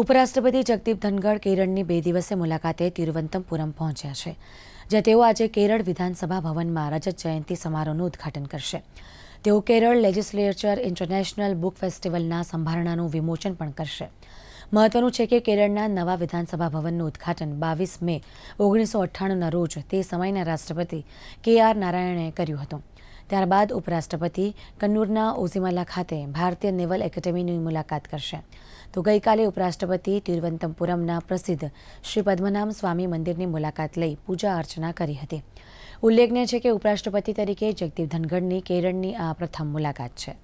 ઉપરાષ્ટ્રપતિ જગદીપ ધનગઢ કેરળની બે દિવસે મુલાકાતે તિરુવનંતપુરમ પહોંચ્યા છે જ્યાં તેઓ આજે કેરળ વિધાનસભા ભવનમાં રજત જયંતિ સમારોહનું ઉદ્ઘાટન કરશે તેઓ કેરળ લેજિસ્લેચર ઇન્ટરનેશનલ બુક ફેસ્ટિવલના સંભારણાનું વિમોચન પણ કરશે મહત્વનું છે કે કેરળના નવા વિધાનસભા ભવનનું ઉદ્ઘાટન બાવીસ મે ઓગણીસો અઠ્ઠાણુંના રોજ તે સમયના રાષ્ટ્રપતિ કે આર નારાયણે કર્યું હતું ત્યારબાદ ઉપરાષ્ટ્રપતિ કન્નૂરના ઓઝીમાલા ખાતે ભારતીય નેવલ એકેડેમીની મુલાકાત કરશે તો ગઈકાલે ઉપરાષ્ટ્રપતિ તિરુવનંતપુરમના પ્રસિદ્ધ શ્રી પદ્મનામ સ્વામી મંદિરની મુલાકાત લઈ પૂજા અર્ચના કરી હતી ઉલ્લેખનીય છે કે ઉપરાષ્ટ્રપતિ તરીકે જગદીપ ધનગઢની કેરળની આ પ્રથમ મુલાકાત છે